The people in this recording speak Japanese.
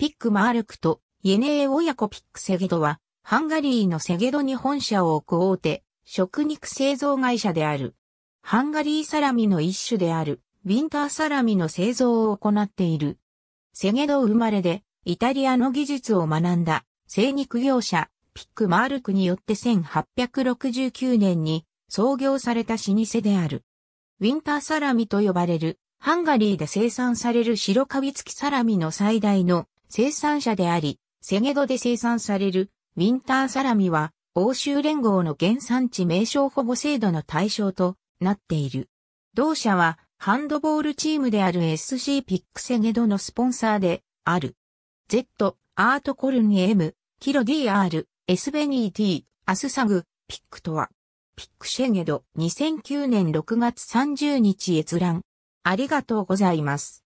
ピックマールクとイェネー親子ピックセゲドは、ハンガリーのセゲドに本社を置く大手、食肉製造会社である。ハンガリーサラミの一種である、ウィンターサラミの製造を行っている。セゲド生まれで、イタリアの技術を学んだ、生肉業者、ピックマールクによって1869年に創業された老舗である。ウィンターサラミと呼ばれる、ハンガリーで生産される白カビ付きサラミの最大の生産者であり、セゲドで生産されるウィンターサラミは欧州連合の原産地名称保護制度の対象となっている。同社はハンドボールチームである SC ピックセゲドのスポンサーである。Z、アートコルニ M、キロ DR、エスベニー T、アスサグ、ピックとは。ピックシェゲド、2009年6月30日閲覧。ありがとうございます。